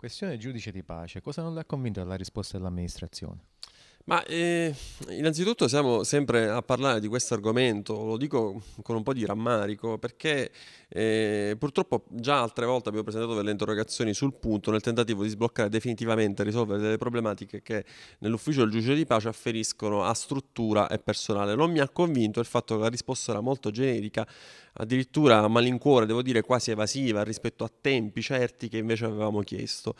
Questione giudice di pace, cosa non l'ha convinto la risposta dell'amministrazione? Ma eh, innanzitutto siamo sempre a parlare di questo argomento, lo dico con un po' di rammarico perché eh, purtroppo già altre volte abbiamo presentato delle interrogazioni sul punto nel tentativo di sbloccare definitivamente e risolvere delle problematiche che nell'ufficio del giudice di pace afferiscono a struttura e personale. Non mi ha convinto il fatto che la risposta era molto generica, addirittura a malincuore, devo dire quasi evasiva rispetto a tempi certi che invece avevamo chiesto.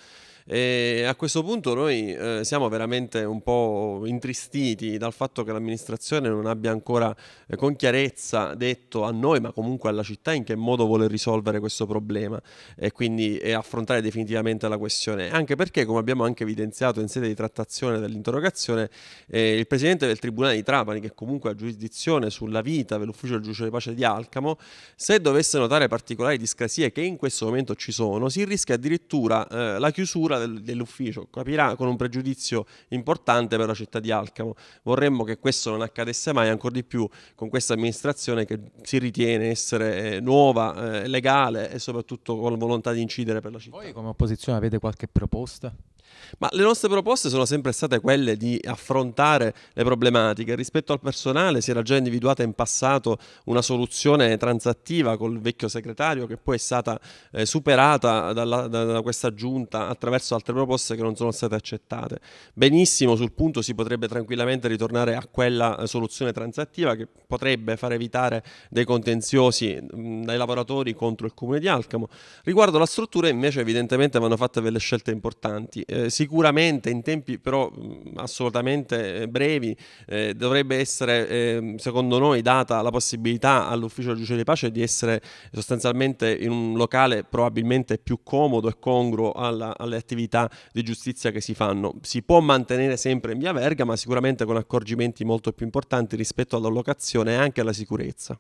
E a questo punto noi eh, siamo veramente un po' intristiti dal fatto che l'amministrazione non abbia ancora eh, con chiarezza detto a noi, ma comunque alla città, in che modo vuole risolvere questo problema e quindi e affrontare definitivamente la questione. Anche perché, come abbiamo anche evidenziato in sede di trattazione dell'interrogazione, eh, il presidente del Tribunale di Trapani, che comunque ha giurisdizione sulla vita dell'ufficio del giudice di pace di Alcamo, se dovesse notare particolari discrasie che in questo momento ci sono, si rischia addirittura eh, la chiusura del, dell'ufficio, capirà con un pregiudizio importante per la città città di Alcamo. Vorremmo che questo non accadesse mai, ancora di più con questa amministrazione che si ritiene essere eh, nuova, eh, legale e soprattutto con la volontà di incidere per la città. Voi come opposizione avete qualche proposta? Ma le nostre proposte sono sempre state quelle di affrontare le problematiche. Rispetto al personale si era già individuata in passato una soluzione transattiva col vecchio segretario che poi è stata eh, superata dalla, da, questa giunta attraverso altre proposte che non sono state accettate. Benissimo, sul punto si potrebbe tranquillamente ritornare a quella eh, soluzione transattiva che potrebbe far evitare dei contenziosi mh, mm, dai lavoratori contro il comune di Alcamo. Riguardo alla struttura invece evidentemente vanno fatte delle scelte importanti. Eh, eh, sicuramente in tempi però mm, assolutamente eh, brevi eh, dovrebbe essere eh, secondo noi data la possibilità all'ufficio del giudice di pace di essere sostanzialmente in un locale probabilmente più comodo e congruo alla, alle attività di giustizia che si fanno. Si può mantenere sempre in via Verga ma sicuramente con accorgimenti molto più importanti rispetto alla locazione e anche alla sicurezza.